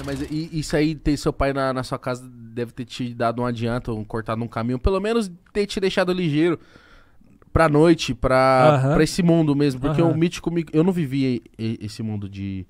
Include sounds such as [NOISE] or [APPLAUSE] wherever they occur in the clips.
É, mas isso aí, ter seu pai na, na sua casa deve ter te dado um adianto, um, cortado um caminho, pelo menos ter te deixado ligeiro pra noite, pra, uhum. Pra esse mundo mesmo. Porque o Mítico me, Eu não vivi esse mundo de,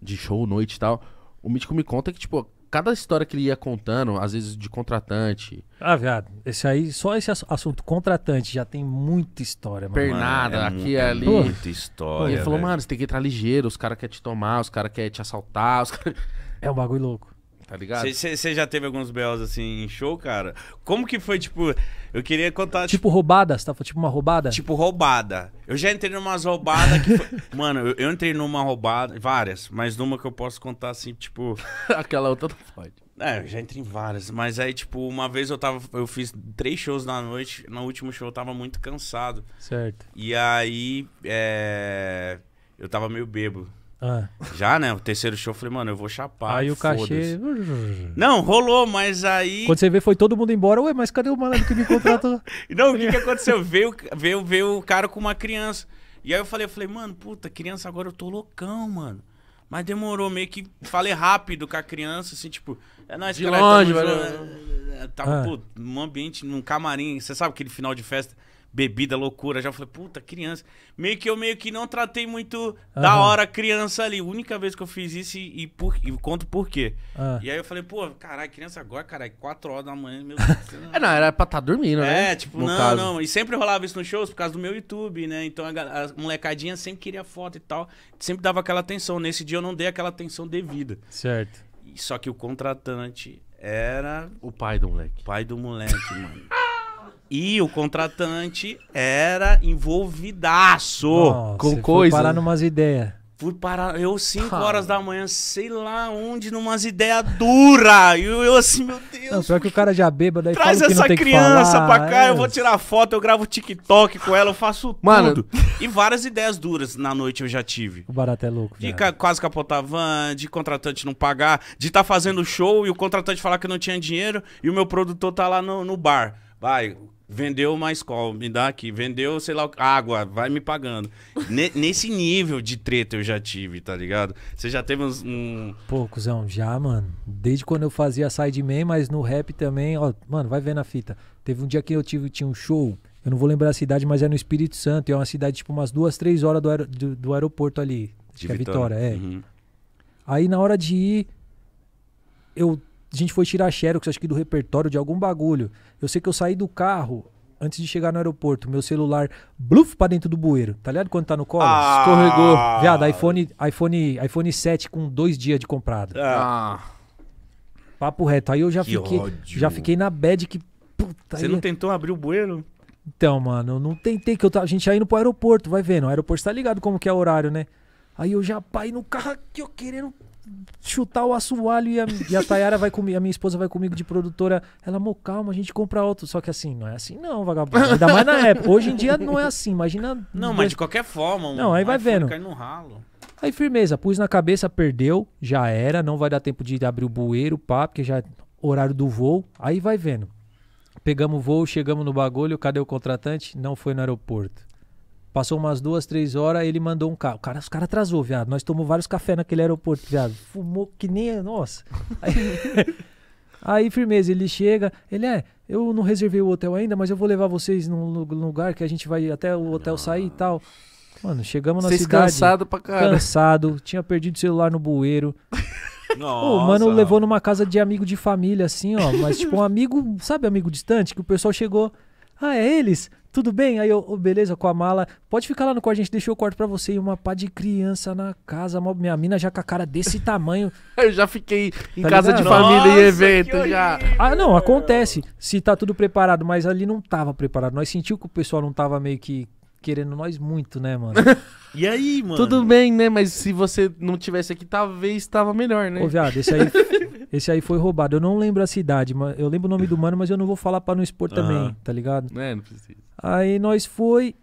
de show, noite e tal. O Mítico me conta que, tipo, cada história que ele ia contando, às vezes de contratante. Ah, viado, esse aí, só esse assunto, contratante, já tem muita história, mano. Pernada, é aqui e ali. Muita história. Pô, ele falou, velho. mano, você tem que entrar ligeiro, os caras querem te tomar, os caras querem te assaltar, os caras. É um bagulho louco. Tá ligado? Você já teve alguns BOs assim em show, cara? Como que foi, tipo. Eu queria contar. Tipo, tipo roubada? Você tá tipo uma roubada? Tipo roubada. Eu já entrei numas roubadas que foi... [LAUGHS] Mano, eu, eu, entrei numa roubada, várias, mas numa que eu posso contar assim, tipo. [LAUGHS] Aquela outra não tá pode. É, eu já entrei em várias, mas aí, tipo, uma vez eu tava. Eu fiz três shows na noite, no último show eu tava muito cansado. Certo. E aí. É... Eu tava meio bêbado. Ah. Já, né? O terceiro show eu falei, mano, eu vou chapar. Aí o cachê. [LAUGHS] Não, rolou, mas aí. Quando você vê, foi todo mundo embora. Ué, mas cadê o malandro que me contratou? [LAUGHS] não, o que, que aconteceu? veio, veio, veio o cara com uma criança. E aí eu falei, eu falei, mano, puta, criança agora eu tô loucão, mano. Mas demorou, meio que falei rápido com a criança, assim, tipo, é nóis, De cara, longe, tamo, mas... É, tava, ah. pô, num ambiente, num camarim. Você sabe aquele final de festa bebida, loucura. Já falei, puta, criança. Meio que eu meio que não tratei muito uhum. da hora criança ali. Única vez que eu fiz isso e, e, por, e conto por quê. Uhum. E aí eu falei, pô, caralho, criança agora, caralho, 4 horas da manhã, meu [LAUGHS] Deus. Né? é, não, era pra estar tá dormindo, né? É, tipo, no não, caso. não. E sempre rolava isso nos shows por causa do meu YouTube, né? Então a, a molecadinha sempre queria foto e tal. Sempre dava aquela atenção. Nesse dia eu não dei aquela atenção devida. Certo. Só que o contratante era. O pai do moleque. Pai do moleque, mano. [LAUGHS] E o contratante era envolvidaço Nossa, com coisa. Fui parar numas ideias. Fui parar, eu 5 horas da manhã, sei lá onde, numas ideias duras. E eu, eu, assim, meu Deus. Não, pior que o cara já bêbado, aí Traz essa criança falar, pra cá, é. eu vou tirar foto, eu gravo TikTok com ela, eu faço Mano. tudo. E várias ideias duras na noite eu já tive. O barato é louco. De quase capotar van, de contratante não pagar, de estar tá fazendo show e o contratante falar que não tinha dinheiro e o meu produtor tá lá no, no bar. Vai, vendeu uma escola, me dá aqui, vendeu, sei lá, água, vai me pagando. [LAUGHS] nesse nível de treta eu já tive, tá ligado? Você já teve uns. Um... Pô, já, mano. Desde quando eu fazia side man mas no rap também, ó, mano, vai ver na fita. Teve um dia que eu tive, tinha um show, eu não vou lembrar a cidade, mas é no Espírito Santo, é uma cidade, tipo, umas duas, três horas do, aer do, do, aeroporto ali. De é Vitória. é Vitória, é. Uhum. Aí na hora de ir, eu a gente foi tirar xerox, acho que do repertório de algum bagulho. Eu sei que eu saí do carro antes de chegar no aeroporto, meu celular bluf pra dentro do bueiro, tá ligado? Quando tá no colo, ah. escorregou. Viado, iPhone, iPhone, iPhone 7 com dois dias de comprado. É. Ah. Papo reto. Aí eu já que fiquei. Ódio. Já fiquei na bad que. Puta, Você não tentou abrir o bueiro? Então, mano, eu não tentei, que eu a gente aí indo pro aeroporto, vai vendo. O aeroporto tá ligado como que é o horário, né? Aí eu já pai no carro aqui, eu querendo chutar o assoalho e a, e a Tayara vai comigo, a minha esposa vai comigo de produtora. Ela, amor, calma, a gente compra outro. Só que assim, não é assim não, vagabundo. Ainda mais na época. Hoje em dia não é assim, imagina. Não, mas de qualquer forma. Um não, aí vai vendo. Cai no ralo. Aí firmeza, pus na cabeça, perdeu, já era, não vai dar tempo de abrir o bueiro, pá, porque já é horário do voo. Aí vai vendo. Pegamos o voo, chegamos no bagulho, cadê o contratante? Não foi no aeroporto. Passou umas duas, três horas, ele mandou um carro. O cara, os caras atrasou, viado. Nós tomamos vários cafés naquele aeroporto, viado. Fumou que nem. Nossa. Aí, [LAUGHS] aí, firmeza, ele chega. Ele é, eu não reservei o hotel ainda, mas eu vou levar vocês num lugar que a gente vai até o hotel Nossa. sair e tal. Mano, chegamos na Vocês cidade. cansado pra caralho. Cansado, tinha perdido o celular no bueiro. [LAUGHS] Nossa. O mano levou numa casa de amigo de família, assim, ó. Mas tipo, um amigo, sabe, amigo distante, que o pessoal chegou. Ah, é eles? tudo bem? Aí eu, oh, beleza, com a mala. Pode ficar lá no quarto, a gente deixou o quarto para você. E uma pá de criança na casa. Minha mina já com a cara desse [LAUGHS] tamanho. eu já fiquei em tá casa ligado? de família Nossa, e evento já. Ah, não, acontece. Se tá tudo preparado, mas ali não tava preparado. Nós sentimos que o pessoal não tava meio que querendo nós muito, né, mano? [LAUGHS] e aí, mano? Tudo bem, né? Mas se você não tivesse aqui, talvez tava melhor, né? Ô, viado, esse aí, esse aí foi roubado. Eu não lembro a cidade, mas eu lembro o nome do mano, mas eu não vou falar para não expor também, uhum. tá ligado? É, não precisa. Aí nós foi.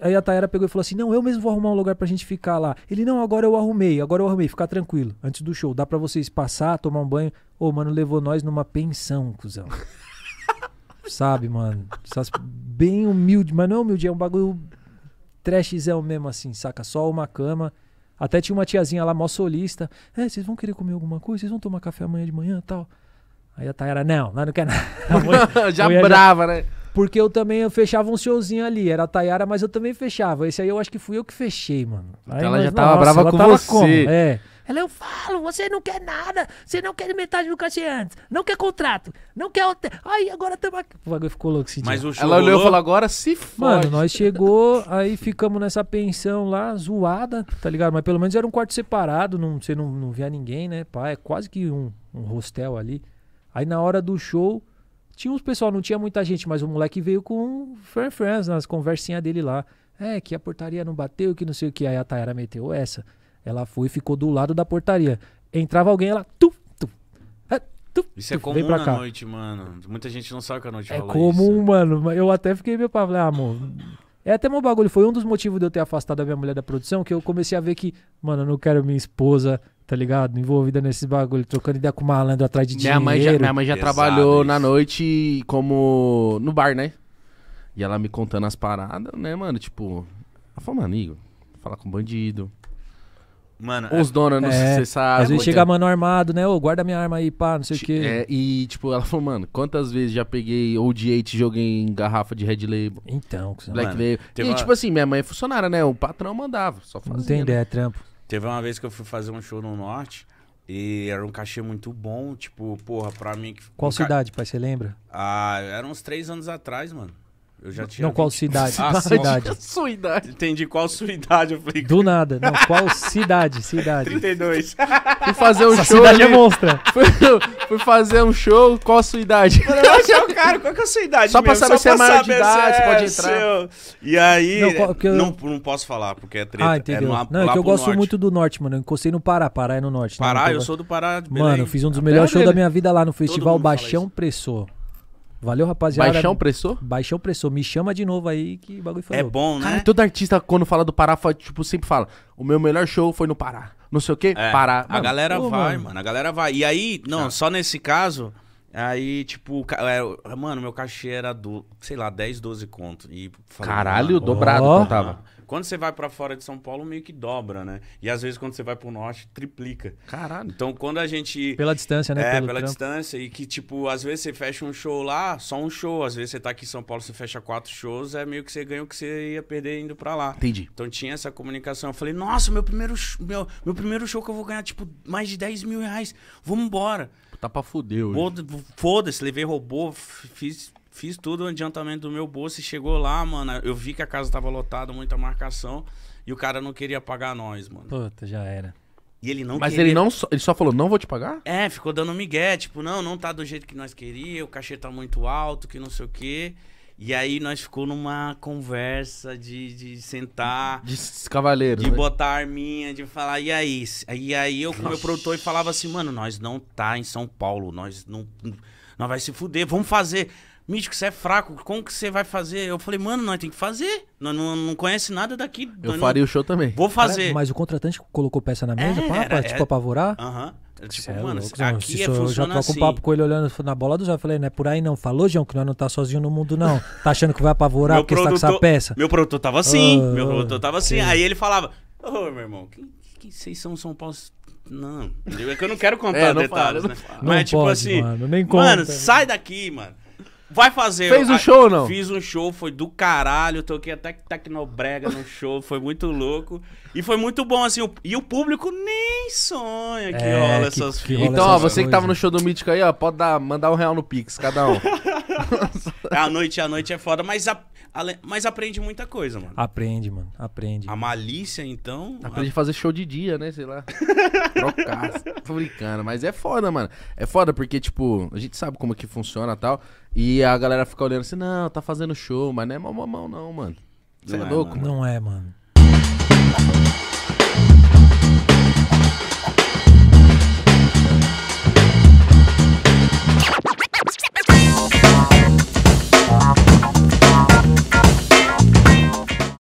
Aí a Tayara pegou e falou assim: Não, eu mesmo vou arrumar um lugar pra gente ficar lá. Ele, não, agora eu arrumei, agora eu arrumei, ficar tranquilo. Antes do show, dá pra vocês passar, tomar um banho. Ô, mano, levou nós numa pensão, cuzão. [LAUGHS] Sabe, mano? Bem humilde, mas não é humilde, é um bagulho trashzão mesmo, assim, saca? Só uma cama. Até tinha uma tiazinha lá, mó solista. É, vocês vão querer comer alguma coisa? Vocês vão tomar café amanhã de manhã tal? Aí a Tayara, não, nós não quer nada. [LAUGHS] já brava, já... né? Porque eu também eu fechava um showzinho ali, era a Tayara, mas eu também fechava. Esse aí eu acho que fui eu que fechei, mano. Então aí, então ela mas, já tava nossa, brava ela com tava você. Como? É. Ela, eu falo, você não quer nada, você não quer metade do cachê antes, não quer contrato, não quer hotel. Ai, agora estamos aqui. O bagulho ficou louco esse dia. Mas o show ela olhou e falou, agora se fode. Mano, nós chegou, aí ficamos nessa pensão lá, zoada, tá ligado? Mas pelo menos era um quarto separado, não, você não, não via ninguém, né? Pá, é quase que um, um hostel ali. Aí na hora do show, tinha uns pessoal, não tinha muita gente, mas o moleque veio com friend Friends nas conversinhas dele lá. É, que a portaria não bateu, que não sei o que. Aí a Tayara meteu essa. Ela foi e ficou do lado da portaria. Entrava alguém, ela. Tu, tu, é, tu, isso tu, é comum na cá. noite, mano. Muita gente não sabe que a noite É comum, isso. mano. Eu até fiquei meio pra falar, ah, amor. É até meu bagulho. Foi um dos motivos de eu ter afastado a minha mulher da produção, que eu comecei a ver que, mano, eu não quero minha esposa tá ligado? Envolvida nesse bagulho, trocando ideia com malandro atrás de minha dinheiro. Mãe já, minha mãe já trabalhou isso. na noite como no bar, né? E ela me contando as paradas, né, mano? Tipo, ela falou, mano, Igor, falar com bandido. Mano, os é... donos, não é, sei se sabe. Às vezes chega mano armado, né? Ô, guarda minha arma aí, pá, não sei o quê. É, e, tipo, ela falou, mano, quantas vezes já peguei ou de e joguei em garrafa de Red Label? Então, Black mano, Label. E, uma... tipo assim, minha mãe é funcionária, né? O patrão mandava, só fazia. Não tem ideia, né? é trampo. Teve uma vez que eu fui fazer um show no norte e era um cachê muito bom, tipo, porra, pra mim. Qual um cidade, ca... pai, você lembra? Ah, era uns três anos atrás, mano. Eu já tinha. Não, qual cidade? Ah, cidade. [LAUGHS] Sua idade. Entendi qual sua idade, eu falei. Do nada, não, qual cidade? Cidade. 32. Fui fazer um Essa show. Cidade é ali. é monstra. Fui, fui, fazer um show, qual sua idade? Mas é o cara, qual que é a sua idade? Só mesmo? pra é saber se é maior de idade, é, pode entrar. Seu... E aí. Não, qual, eu... não, não, posso falar, porque é treta. Ah, entendeu. É não, é que eu gosto norte. muito do norte, mano. Eu encostei no Pará. Pará é no norte. Né? Pará, não, eu, eu sou do Pará de Belém. Mano, eu fiz um dos tá melhores shows da minha vida lá no Festival Baixão Pressor. Valeu, rapaziada. Baixão pressor? Baixão pressor. Me chama de novo aí que bagulho foi. É louco. bom, né? Cara, todo artista, quando fala do Pará, fala, tipo, sempre fala: o meu melhor show foi no Pará. Não sei o quê, é, Pará. A mano, galera pô, vai, mano. mano. A galera vai. E aí, não, ah. só nesse caso, Aí, tipo, é, mano, meu cachê era, do, sei lá, 10, 12 conto. E falei, Caralho, dobrado oh. contava. Quando você vai para fora de São Paulo, meio que dobra, né? E às vezes quando você vai pro norte, triplica. Caralho. Então quando a gente. Pela distância, né? É, Pelo pela trampo. distância. E que, tipo, às vezes você fecha um show lá, só um show. Às vezes você tá aqui em São Paulo, você fecha quatro shows, é meio que você ganha o que você ia perder indo para lá. Entendi. Então tinha essa comunicação. Eu falei, nossa, meu primeiro, meu, meu primeiro show que eu vou ganhar, tipo, mais de 10 mil reais. Vamos embora. Tá pra foder, hoje. Foda-se, levei robô, fiz Fiz tudo o adiantamento do meu bolso e chegou lá, mano. Eu vi que a casa tava lotada, muita marcação. E o cara não queria pagar nós, mano. Puta, já era. E ele não Mas queria... ele não só, ele só falou, não vou te pagar? É, ficou dando migué, tipo, não, não tá do jeito que nós queria, o cachê tá muito alto, que não sei o quê. E aí nós ficou numa conversa de, de sentar. De cavaleiros. De né? botar a arminha, de falar, e aí? E aí eu com meu produtor e falava assim, mano, nós não tá em São Paulo, nós não. Nós vai se fuder, vamos fazer. Mítico, você é fraco, como que você vai fazer? Eu falei, mano, nós tem que fazer. Nós não, não conhece nada daqui. Eu faria o show também. Vou fazer. mas o contratante colocou peça na mesa, é, pá, era, tipo, era... apavorar? Aham. Uh -huh. Tipo, é louco, aqui se é eu já tô assim. com um papo com ele olhando na bola do Zé. Eu falei, não é por aí não. Falou, João, que nós não tá sozinho no mundo, não. Tá achando que vai apavorar porque produtor, você tá com essa peça? Meu produtor tava assim. Ah, meu produtor tava assim. Sim. Aí ele falava, ô, oh, meu irmão, que vocês são São Paulo? Não, é que eu não quero [LAUGHS] é, contar é, não detalhes, fala, né? Não Mas, não tipo pode, assim, mano, mano sai daqui, mano. Vai fazer. Fez um a, show ou não? Fiz um show, foi do caralho. Toquei até Tecnobrega no show, foi muito louco. E foi muito bom, assim. O, e o público nem sonha que é, rola que, essas que, Então, ó, você coisas. que tava no show do Mítico aí, ó, pode dar, mandar um real no Pix, cada um. [LAUGHS] É, a noite, a noite é foda, mas, a, a, mas aprende muita coisa, mano. Aprende, mano. Aprende. A malícia, então. Aprende a fazer show de dia, né? Sei lá. [LAUGHS] Trocar. Tô brincando. Mas é foda, mano. É foda porque, tipo, a gente sabe como que funciona e tal. E a galera fica olhando assim, não, tá fazendo show, mas não é mal mamão, não, mano. Você é, é louco? Mano. Não é, mano.